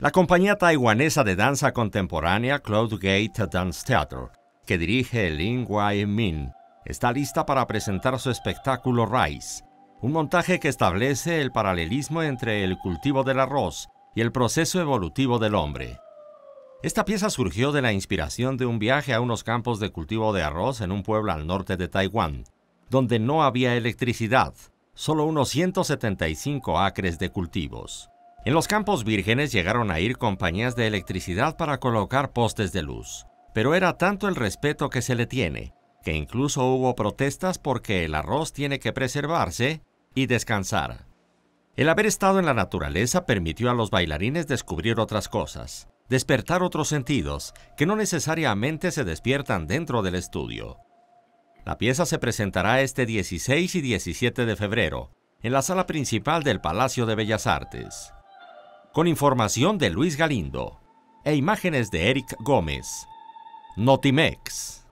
La compañía taiwanesa de danza contemporánea Cloud Gate Dance Theater, que dirige Ling Wai Min, está lista para presentar su espectáculo Rice, un montaje que establece el paralelismo entre el cultivo del arroz y el proceso evolutivo del hombre. Esta pieza surgió de la inspiración de un viaje a unos campos de cultivo de arroz en un pueblo al norte de Taiwán, donde no había electricidad, solo unos 175 acres de cultivos. En los campos vírgenes llegaron a ir compañías de electricidad para colocar postes de luz, pero era tanto el respeto que se le tiene, que incluso hubo protestas porque el arroz tiene que preservarse y descansar. El haber estado en la naturaleza permitió a los bailarines descubrir otras cosas, despertar otros sentidos que no necesariamente se despiertan dentro del estudio. La pieza se presentará este 16 y 17 de febrero en la sala principal del Palacio de Bellas Artes con información de Luis Galindo e imágenes de Eric Gómez. Notimex.